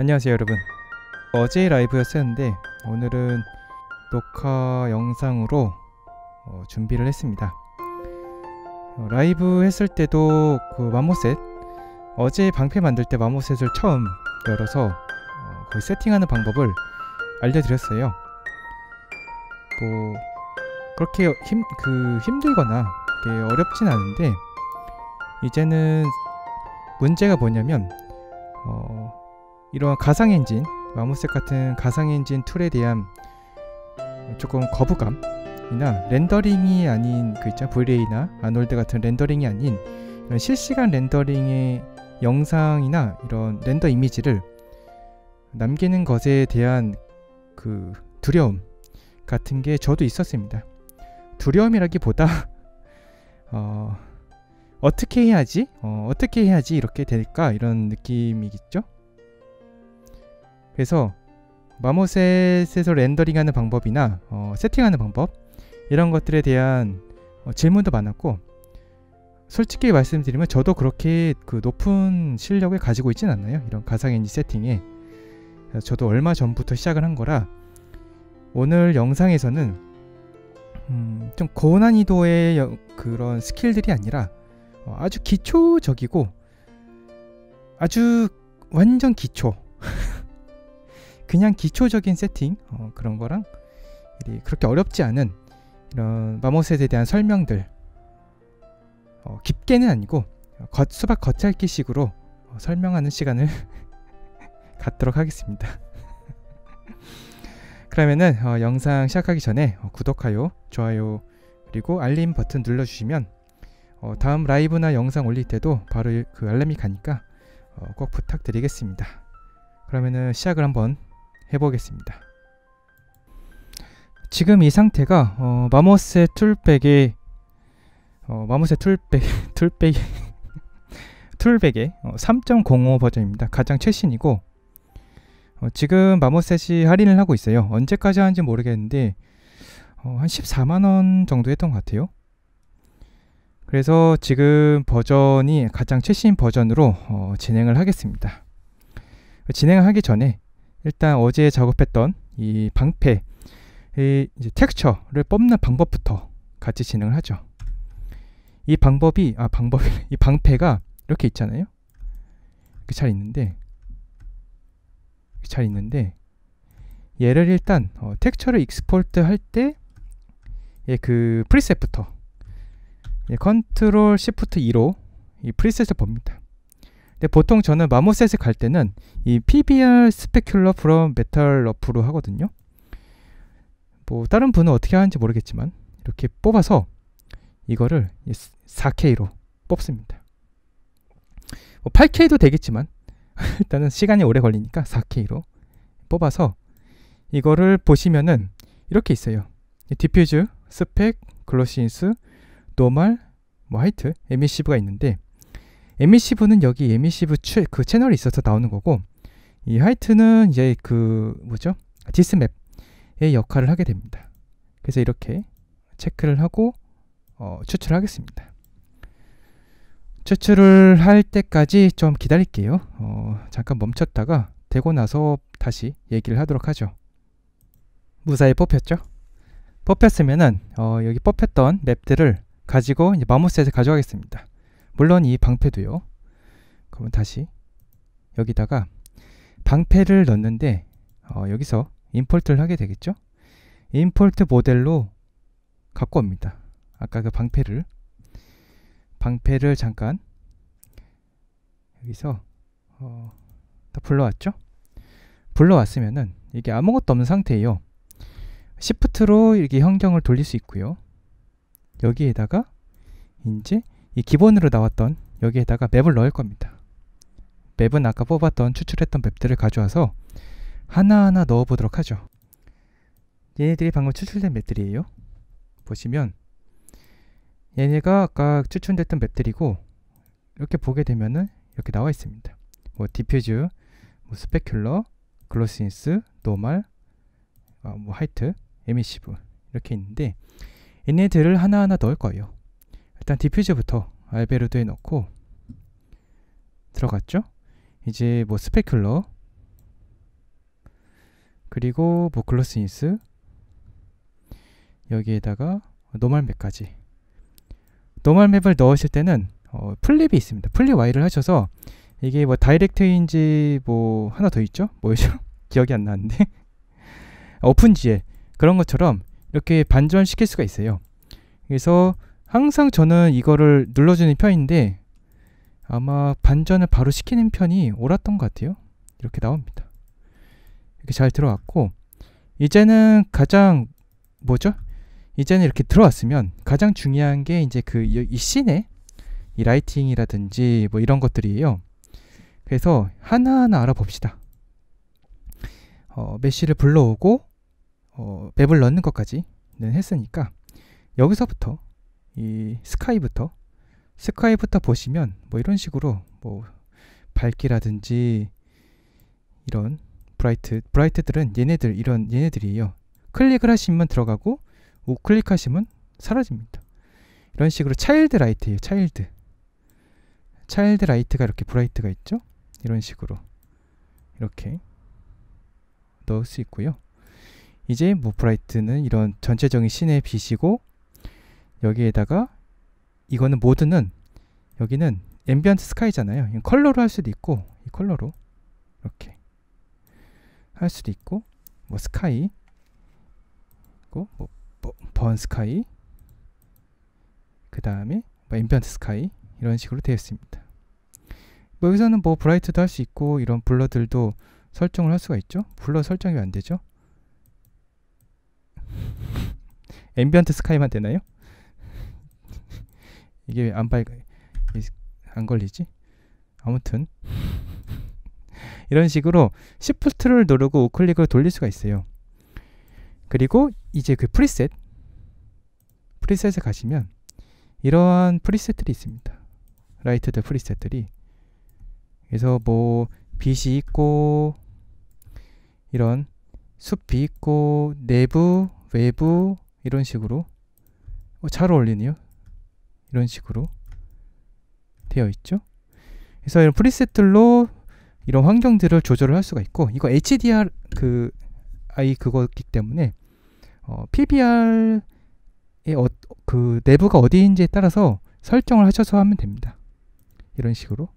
안녕하세요 여러분 어제 라이브였었는데 오늘은 녹화 영상으로 어, 준비를 했습니다 어, 라이브 했을 때도 그 마모셋 어제 방패 만들 때 마모셋을 처음 열어서 어, 그 세팅하는 방법을 알려드렸어요 뭐 그렇게 힘, 그 힘들거나 어렵진 않은데 이제는 문제가 뭐냐면 어, 이런 가상 엔진 마모색 같은 가상 엔진 툴에 대한 조금 거부감이나 렌더링이 아닌 그 있죠 VLA나 아놀드 같은 렌더링이 아닌 실시간 렌더링의 영상이나 이런 렌더 이미지를 남기는 것에 대한 그 두려움 같은 게 저도 있었습니다. 두려움이라기보다 어, 어떻게 해야지? 어, 어떻게 해야지 이렇게 될까? 이런 느낌이겠죠? 그래서 마모셋에서 렌더링하는 방법이나 어, 세팅하는 방법 이런 것들에 대한 어, 질문도 많았고 솔직히 말씀드리면 저도 그렇게 그 높은 실력을 가지고 있진 않아요. 이런 가상엔진 세팅에 저도 얼마 전부터 시작을 한 거라 오늘 영상에서는 음, 좀 고난이도의 여, 그런 스킬들이 아니라 어, 아주 기초적이고 아주 완전 기초 그냥 기초적인 세팅 어, 그런 거랑 그렇게 어렵지 않은 이런 마모셋에 대한 설명들 어, 깊게는 아니고 겉, 수박 겉핥기식으로 어, 설명하는 시간을 갖도록 하겠습니다. 그러면은 어, 영상 시작하기 전에 어, 구독하여 좋아요 그리고 알림 버튼 눌러주시면 어, 다음 라이브나 영상 올릴 때도 바로 그알람이 가니까 어, 꼭 부탁드리겠습니다. 그러면은 시작을 한번 해보겠습니다. 지금 이 상태가 어, 마모스의 툴백에 어, 마모스의 툴백 툴백 툴백의 어, 3.05 버전입니다. 가장 최신이고 어, 지금 마모셋이 할인을 하고 있어요. 언제까지 하는지 모르겠는데 어, 한 14만 원 정도 했던 것 같아요. 그래서 지금 버전이 가장 최신 버전으로 어, 진행을 하겠습니다. 진행하기 전에 일단 어제 작업했던 이 방패 이 텍스처를 뽑는 방법부터 같이 진행을 하죠. 이 방법이 아 방법이 방패가 이렇게 있잖아요. 이렇게 잘 있는데 잘 있는데 얘를 일단 어, 텍스처를 익스포트 할때그 예, 프리셋부터 예, 컨트롤 시프트 2로 이 프리셋을 봅니다. 근데 보통 저는 마모셋에 갈 때는 이 PBR 스페큘러 프롬 메탈 러프로 하거든요. 뭐 다른 분은 어떻게 하는지 모르겠지만 이렇게 뽑아서 이거를 4K로 뽑습니다. 뭐 8K도 되겠지만 일단은 시간이 오래 걸리니까 4K로 뽑아서 이거를 보시면은 이렇게 있어요. 디퓨즈, 스펙, 글로시인스, 노멀, 뭐 하이트, 에미시브가 있는데 MCV는 여기 MCV 채, 그 채널이 있어서 나오는 거고 이 하이트는 이제 그 뭐죠? 디스맵의 역할을 하게 됩니다. 그래서 이렇게 체크를 하고 어, 추출하겠습니다. 을 추출을 할 때까지 좀 기다릴게요. 어, 잠깐 멈췄다가 되고 나서 다시 얘기를 하도록 하죠. 무사히 뽑혔죠? 뽑혔으면은 어, 여기 뽑혔던 맵들을 가지고 이제 마모스에서 가져가겠습니다. 물론 이 방패도요. 그러면 다시 여기다가 방패를 넣는데 어, 여기서 임폴트를 하게 되겠죠. 임폴트 모델로 갖고 옵니다. 아까 그 방패를 방패를 잠깐 여기서 어, 다 불러왔죠. 불러왔으면은 이게 아무것도 없는 상태예요. 시프트로 이렇게 환경을 돌릴 수 있고요. 여기에다가 이제 이 기본으로 나왔던 여기에다가 맵을 넣을 겁니다. 맵은 아까 뽑았던 추출했던 맵들을 가져와서 하나하나 넣어보도록 하죠. 얘네들이 방금 추출된 맵들이에요. 보시면 얘네가 아까 추출됐던 맵들이고 이렇게 보게 되면은 이렇게 나와 있습니다. 뭐 디퓨즈, 뭐 스페큘러, 글로시니스, 노멀 어, 뭐 하이트, 에미시브 이렇게 있는데 얘네들을 하나하나 넣을 거예요. 일단 디퓨즈부터 알베르도에 넣고 들어갔죠. 이제 뭐 스페큘러 그리고 뭐 글로스니스 여기에다가 노멀맵까지 노멀맵을 넣으실 때는 어, 플립이 있습니다. 플립 Y를 하셔서 이게 뭐 다이렉트인지 뭐 하나 더 있죠? 뭐죠? 기억이 안 나는데 오픈 지에 그런 것처럼 이렇게 반전시킬 수가 있어요. 그래서 항상 저는 이거를 눌러주는 편인데 아마 반전을 바로 시키는 편이 옳았던 것 같아요. 이렇게 나옵니다. 이렇게 잘 들어왔고 이제는 가장 뭐죠? 이제는 이렇게 들어왔으면 가장 중요한 게 이제 그 이 씬의 이 라이팅이라든지 뭐 이런 것들이에요. 그래서 하나하나 알아봅시다. 어, 메시를 불러오고 어, 맵을 넣는 것까지는 했으니까 여기서부터 이 스카이부터 스카이부터 보시면 뭐 이런 식으로 뭐 밝기라든지 이런 브라이트 브라이트들은 얘네들 이런 얘네들이에요. 클릭을 하시면 들어가고 우클릭 하시면 사라집니다. 이런 식으로 차일드 라이트예요. 차일드 차일드 라이트가 이렇게 브라이트가 있죠. 이런 식으로 이렇게 넣을 수 있고요. 이제 뭐 브라이트는 이런 전체적인 신의 빛이고 여기에다가 이거는 모드는 여기는 앰비언트 스카이잖아요. 컬러로 할 수도 있고 이 컬러로 이렇게 할 수도 있고 뭐 스카이 뭐, 뭐, 번 스카이 그 다음에 뭐 앰비언트 스카이 이런 식으로 되어 있습니다. 뭐 여기서는 뭐 브라이트도 할 수 있고 이런 블러들도 설정을 할 수가 있죠. 블러 설정이 안 되죠. 앰비언트 스카이만 되나요? 이게 안 빨, 안 걸리지? 아무튼. 이런 식으로 시프트를 누르고 우클릭을 돌릴 수가 있어요. 그리고 이제 그 프리셋, 프리셋에 가시면 이러한 프리셋들이 있습니다. 라이트드 프리셋들이. 그래서 뭐 빛이 있고 이런 숲이 있고 내부, 외부 이런 식으로 어, 잘 어울리네요. 이런 식으로 되어 있죠. 그래서 이런 프리셋들로 이런 환경들을 조절을 할 수가 있고 이거 HDR 그 아이 그거기 때문에 어, PBR의 어, 그 내부가 어디인지에 따라서 설정을 하셔서 하면 됩니다. 이런 식으로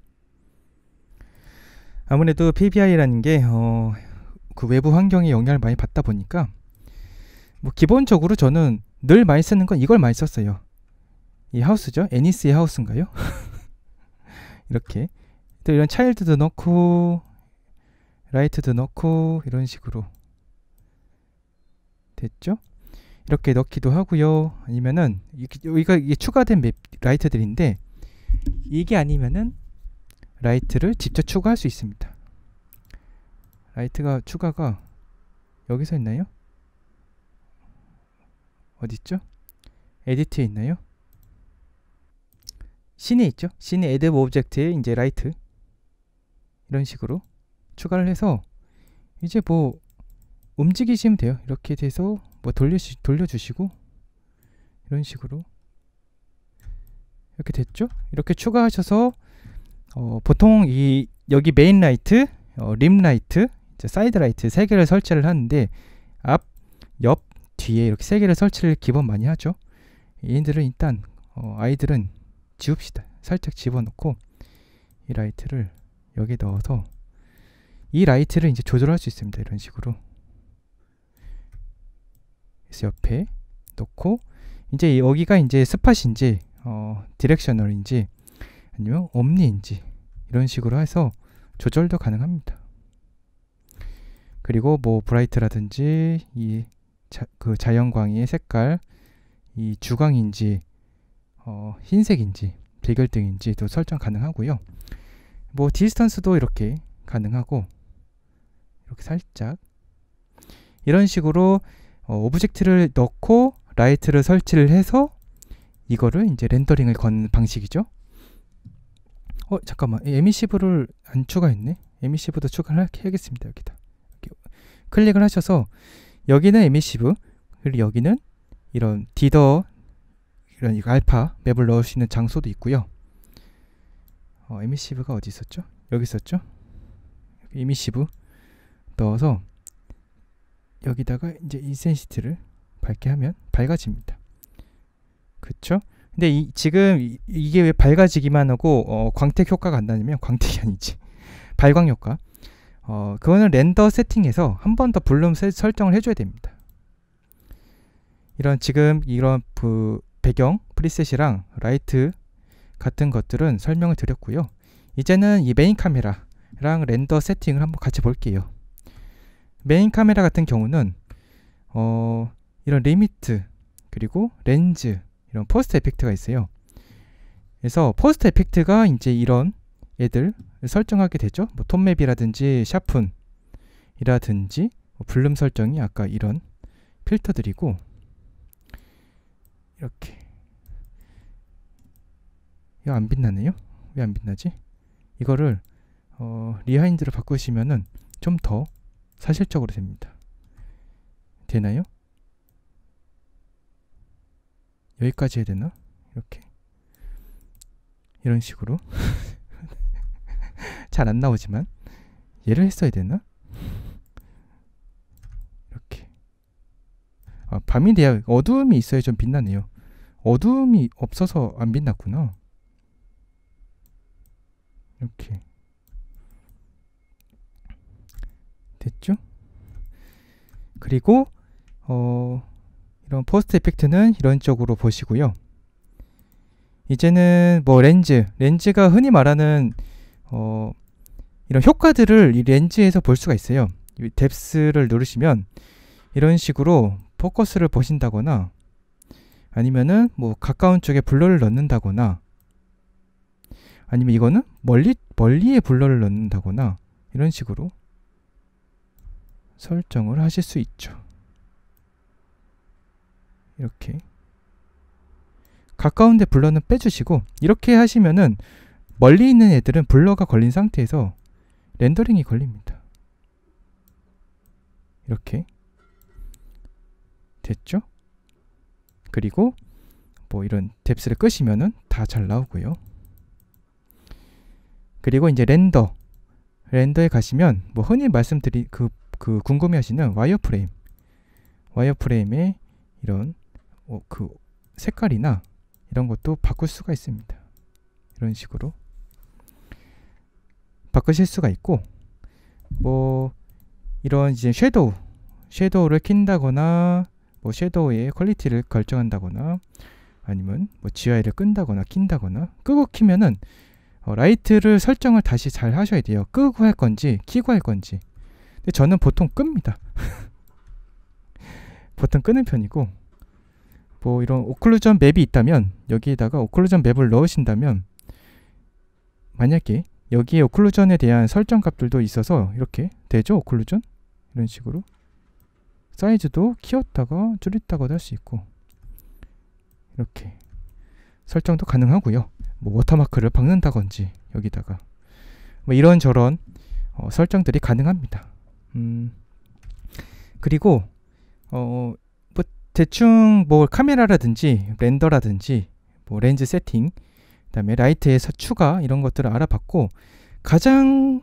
아무래도 PBI라는 게그 어, 그 외부 환경에 영향을 많이 받다 보니까 뭐 기본적으로 저는 늘 많이 쓰는 건 이걸 많이 썼어요. 이 하우스죠. 애니스의 하우스인가요? 이렇게 또 이런 차일드도 넣고 라이트도 넣고 이런 식으로 됐죠? 이렇게 넣기도 하고요. 아니면은 여기가 이게 추가된 맵, 라이트들인데 이게 아니면은 라이트를 직접 추가할 수 있습니다. 라이트가 추가가 여기서 있나요? 어디 있죠? 에디트에 있나요? 신이 있죠. 신이 added object에 이제 라이트 이런 식으로 추가를 해서 이제 뭐 움직이시면 돼요. 이렇게 돼서 뭐 돌려주, 돌려주시고 이런 식으로 이렇게 됐죠. 이렇게 추가하셔서 어, 보통 이 여기 메인 라이트, 어, 림 라이트, 사이드 라이트 세 개를 설치를 하는데 앞, 옆, 뒤에 이렇게 세 개를 설치를 기본 많이 하죠. 얘네들은 일단 어, 아이들은 지웁시다. 살짝 집어넣고 이 라이트를 여기 넣어서 이 라이트를 이제 조절할 수 있습니다. 이런 식으로. 그래서 옆에 넣고 이제 여기가 이제 스팟인지 어, 디렉셔널인지 아니면 엄니인지 이런 식으로 해서 조절도 가능합니다. 그리고 뭐 브라이트라든지 이 그 자연광의 색깔, 이 주광인지 어, 흰색인지 비결등인지도 설정 가능하고요. 뭐 디스턴스도 이렇게 가능하고 이렇게 살짝 이런 식으로 어, 오브젝트를 넣고 라이트를 설치를 해서 이거를 이제 렌더링을 건 방식이죠. 어 잠깐만 에미시브를 e 안 추가했네. 에미시브도 e 추가를 해야겠습니다 여기다. 여기. 클릭을 하셔서 여기는 에미시브 e 그리고 여기는 이런 디더 이런 이거 알파 맵을 넣을 수 있는 장소도 있고요. 어, 에미시브가 어디 있었죠? 여기 있었죠? 에미시브 넣어서 여기다가 이제 인센시티를 밝게 하면 밝아집니다. 그쵸? 근데 이, 지금 이, 게왜 밝아지기만 하고 어, 광택 효과가 안 나냐면 광택이 아니지 발광 효과 어, 그거는 렌더 세팅에서 한 번 더 블룸 세, 설정을 해줘야 됩니다. 이런 지금 이런 그 배경 프리셋이랑 라이트 같은 것들은 설명을 드렸고요. 이제는 이 메인 카메라랑 렌더 세팅을 한번 같이 볼게요. 메인 카메라 같은 경우는 어, 이런 리미트 그리고 렌즈 이런 포스트 에펙트가 있어요. 그래서 포스트 에펙트가 이제 이런 애들 설정하게 되죠. 뭐 톤맵이라든지 샤픈이라든지 뭐 블룸 설정이 아까 이런 필터들이고 이렇게 이거 안 빛나네요 왜 안 빛나지 이거를 어, 리하인드로 바꾸시면은 좀 더 사실적으로 됩니다 되나요 여기까지 해야 되나 이렇게 이런 식으로 잘 안 나오지만 얘를 했어야 되나 이렇게 아, 밤이 돼야 어두움이 있어야 좀 빛나네요 어둠이 없어서 안 빛났구나. 이렇게 됐죠? 그리고 어, 이런 포스트 이펙트는 이런 쪽으로 보시고요. 이제는 뭐 렌즈, 렌즈가 흔히 말하는 어, 이런 효과들을 이 렌즈에서 볼 수가 있어요. 이 뎁스를 누르시면 이런 식으로 포커스를 보신다거나 아니면은 뭐 가까운 쪽에 블러를 넣는다거나 아니면 이거는 멀리 멀리에 블러를 넣는다거나 이런 식으로 설정을 하실 수 있죠. 이렇게 가까운데 블러는 빼주시고 이렇게 하시면은 멀리 있는 애들은 블러가 걸린 상태에서 렌더링이 걸립니다. 이렇게 됐죠? 그리고 뭐 이런 뎁스를 끄시면은 다 잘 나오고요. 그리고 이제 렌더 렌더에 가시면 뭐 흔히 말씀드린 그, 그 궁금해하시는 와이어프레임 와이어프레임의 이런 어, 그 색깔이나 이런 것도 바꿀 수가 있습니다. 이런 식으로 바꾸실 수가 있고 뭐 이런 이제 섀도우 섀도우를 킨다거나 뭐 섀도우의 퀄리티를 결정한다거나 아니면 뭐 GI를 끈다거나 낀다거나 끄고 키면은 어, 라이트를 설정을 다시 잘 하셔야 돼요. 끄고 할 건지 키고 할 건지. 근데 저는 보통 끕니다. 보통 끄는 편이고 뭐 이런 오클루전 맵이 있다면 여기에다가 오클루전 맵을 넣으신다면 만약에 여기에 오클루전에 대한 설정 값들도 있어서 이렇게 되죠 오클루전 이런 식으로 사이즈도 키웠다가 줄였다가도 할 수 있고 이렇게 설정도 가능하고요. 뭐 워터마크를 박는다건지 여기다가 뭐 이런저런 어, 설정들이 가능합니다. 음, 그리고 어, 뭐 대충 뭐 카메라라든지 렌더라든지 뭐 렌즈 세팅 그다음에 라이트에서 추가 이런 것들을 알아봤고 가장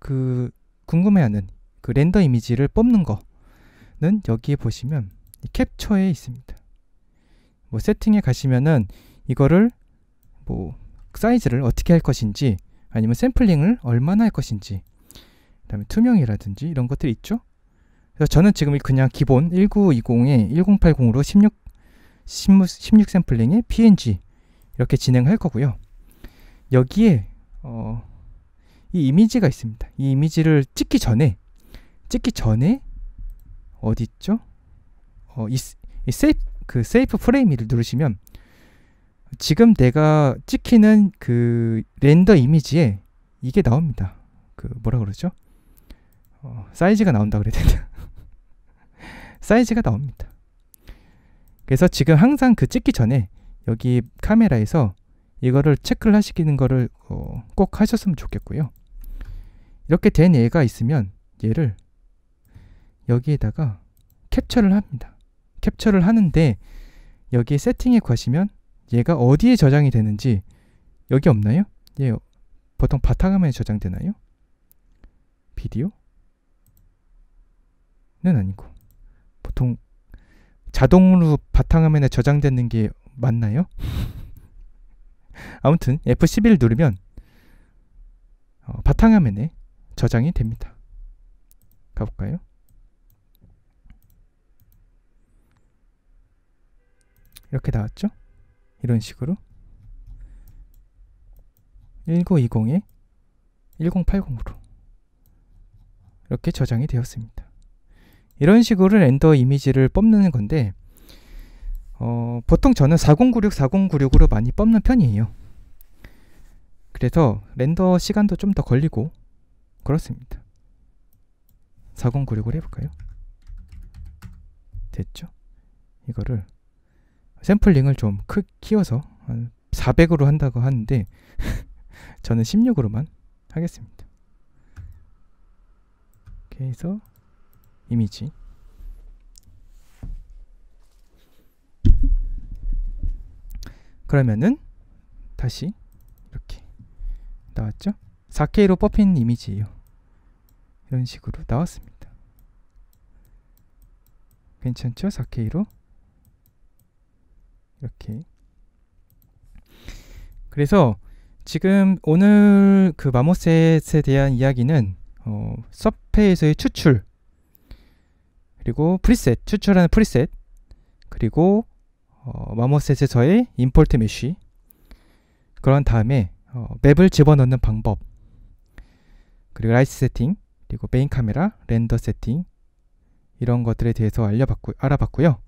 그 궁금해하는 그 렌더 이미지를 뽑는 거는 여기에 보시면 캡처에 있습니다. 뭐 세팅에 가시면은 이거를 뭐 사이즈를 어떻게 할 것인지 아니면 샘플링을 얼마나 할 것인지 그다음에 투명이라든지 이런 것들이 있죠. 그래서 저는 지금 그냥 기본 1920에 1080으로 16 16 샘플링에 PNG 이렇게 진행할 거고요. 여기에 어, 이 이미지가 있습니다. 이 이미지를 찍기 전에 찍기 전에 어디 있죠? 어, 이, 이 세이프 그 세이프 프레임을 누르시면 지금 내가 찍히는 그 렌더 이미지에 이게 나옵니다. 그 뭐라 그러죠? 어, 사이즈가 나온다 그래야 되나? 사이즈가 나옵니다. 그래서 지금 항상 그 찍기 전에 여기 카메라에서 이거를 체크를 하시는 거를 어, 꼭 하셨으면 좋겠고요. 이렇게 된 얘가 있으면 얘를 여기에다가 캡처를 합니다. 캡처를 하는데 여기 에 세팅에 가시면 얘가 어디에 저장이 되는지 여기 없나요? 예, 보통 바탕화면에 저장되나요? 비디오? 는 아니고 보통 자동으로 바탕화면에 저장되는 게 맞나요? 아무튼 F11 누르면 어, 바탕화면에 저장이 됩니다. 가볼까요? 이렇게 나왔죠? 이런 식으로 1920에 1080으로 이렇게 저장이 되었습니다. 이런 식으로 렌더 이미지를 뽑는 건데 어, 보통 저는 4096, 4096으로 많이 뽑는 편이에요. 그래서 렌더 시간도 좀 더 걸리고 그렇습니다. 4096을 해볼까요? 됐죠? 이거를 샘플링을 좀 크, 키워서 한 400으로 한다고 하는데 저는 16으로만 하겠습니다. 그래서 이미지 그러면은 다시 이렇게 나왔죠? 4K로 뽑힌 이미지예요. 이런 식으로 나왔습니다. 괜찮죠? 4K로 이렇게 그래서 지금 오늘 그 마모셋에 대한 이야기는 어, 서페에서의 추출 그리고 프리셋 추출하는 프리셋 그리고 어, 마모셋에서의 임포트 메쉬 그런 다음에 어, 맵을 집어넣는 방법 그리고 라이트 세팅 그리고 메인 카메라 렌더 세팅 이런 것들에 대해서 알려봤고, 알아봤고요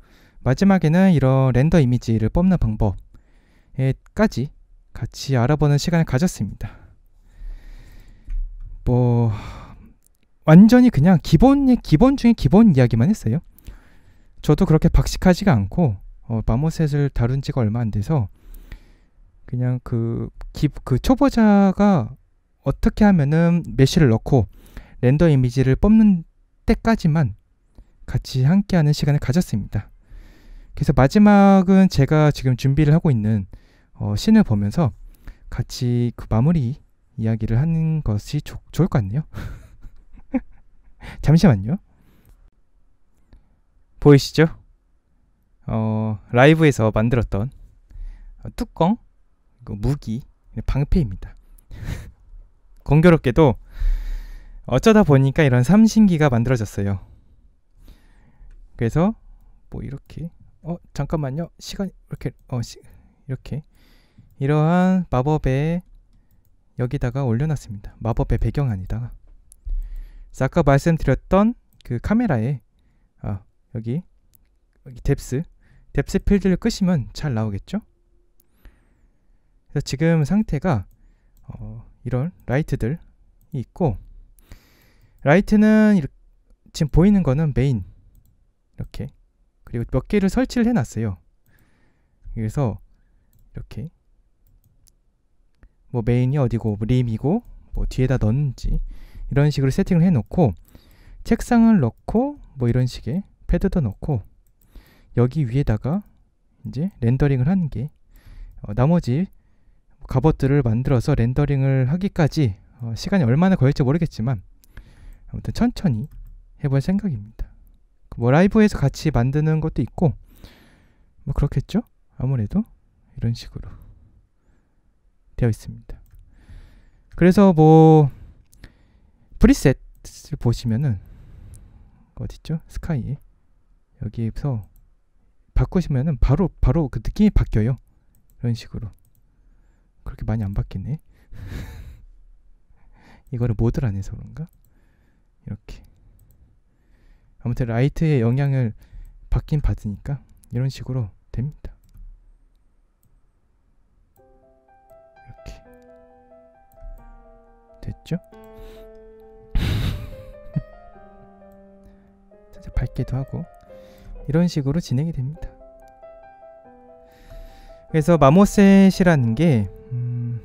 마지막에는 이런 렌더 이미지를 뽑는 방법까지 같이 알아보는 시간을 가졌습니다. 뭐 완전히 그냥 기본 기본 중에 기본 이야기만 했어요. 저도 그렇게 박식하지가 않고 어, 마모셋을 다룬 지가 얼마 안 돼서 그냥 그, 기, 그 초보자가 어떻게 하면은 메쉬를 넣고 렌더 이미지를 뽑는 때까지만 같이 함께하는 시간을 가졌습니다. 그래서 마지막은 제가 지금 준비를 하고 있는 어, 신을 보면서 같이 그 마무리 이야기를 하는 것이 조, 좋을 것 같네요. 잠시만요. 보이시죠? 어, 라이브에서 만들었던 뚜껑, 그 무기, 방패입니다. 공교롭게도 어쩌다 보니까 이런 삼신기가 만들어졌어요. 그래서 뭐 이렇게 어 잠깐만요 시간 이렇게 어 시, 이렇게 이러한 마법에 여기다가 올려놨습니다. 마법의 배경 아니다가 아까 말씀드렸던 그 카메라에 아 여기 여기 뎁스 뎁스 필드를 끄시면 잘 나오겠죠? 그래서 지금 상태가 어, 이런 라이트들이 있고 라이트는 이렇게, 지금 보이는 거는 메인 이렇게 그리고 몇 개를 설치를 해놨어요. 그래서 이렇게 뭐 메인이 어디고 뭐 림이고 뭐 뒤에다 넣는지 이런 식으로 세팅을 해놓고 책상을 넣고 뭐 이런 식의 패드도 넣고 여기 위에다가 이제 렌더링을 하는 게 어, 나머지 갑옷들을 만들어서 렌더링을 하기까지 어, 시간이 얼마나 걸릴지 모르겠지만 아무튼 천천히 해볼 생각입니다. 뭐 라이브에서 같이 만드는 것도 있고 뭐 그렇겠죠? 아무래도 이런 식으로 되어 있습니다. 그래서 뭐 프리셋을 보시면은 어딨죠? 스카이 여기에서 바꾸시면은 바로 바로 그 느낌이 바뀌어요. 이런 식으로 그렇게 많이 안 바뀌네. 이거를 모드를 안 해서 그런가? 이렇게 아무튼 라이트의 영향을 받긴 받으니까 이런 식으로 됩니다. 이렇게 됐죠? 살짝 밝기도 하고 이런 식으로 진행이 됩니다. 그래서 마모셋이라는 게음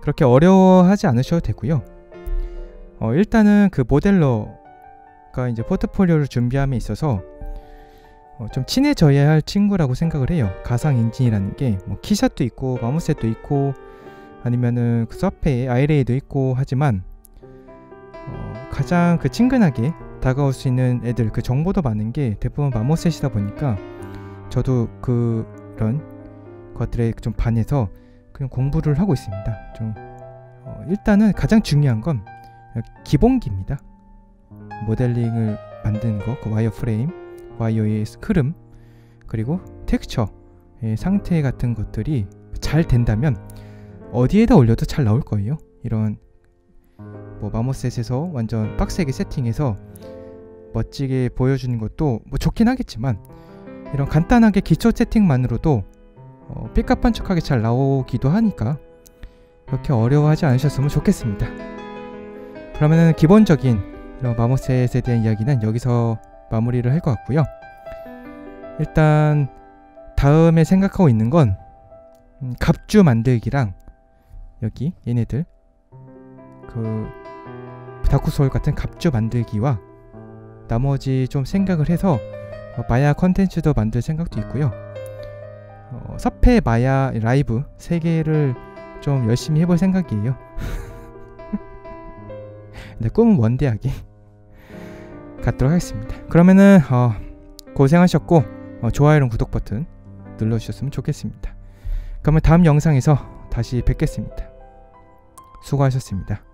그렇게 어려워하지 않으셔도 되고요. 어 일단은 그 모델러 아까 이제 포트폴리오를 준비함에 있어서 어, 좀 친해져야 할 친구라고 생각을 해요. 가상 엔진이라는 게뭐 키샷도 있고 마무셋도 있고 아니면은 그 서페 아이레이도 있고 하지만 어, 가장 그 친근하게 다가올 수 있는 애들 그 정보도 많은 게 대부분 마모셋이다 보니까 저도 그런 것들에 좀 반해서 그냥 공부를 하고 있습니다. 좀 어, 일단은 가장 중요한 건 기본기입니다. 모델링을 만드는 거, 그 와이어프레임, 와이어의 흐름, 그리고 텍스처 예, 상태 같은 것들이 잘 된다면 어디에다 올려도 잘 나올 거예요. 이런 뭐 마모셋에서 완전 빡세게 세팅해서 멋지게 보여주는 것도 뭐 좋긴 하겠지만 이런 간단하게 기초 세팅만으로도 어, 삐까뻔쩍하게 잘 나오기도 하니까 그렇게 어려워하지 않으셨으면 좋겠습니다. 그러면은 기본적인 이런 어, 마모셋에 대한 이야기는 여기서 마무리를 할 것 같고요. 일단 다음에 생각하고 있는 건 음, 갑주 만들기랑 여기 얘네들 그 다크 소울 같은 갑주 만들기와 나머지 좀 생각을 해서 어, 마야 컨텐츠도 만들 생각도 있고요. 어, 사페 마야 라이브 세 개를 좀 열심히 해볼 생각이에요. 근데 꿈은 원대하게. 갖도록 하겠습니다. 그러면은 어, 고생하셨고 어, 좋아요랑 구독 버튼 눌러주셨으면 좋겠습니다. 그러면 다음 영상에서 다시 뵙겠습니다. 수고하셨습니다.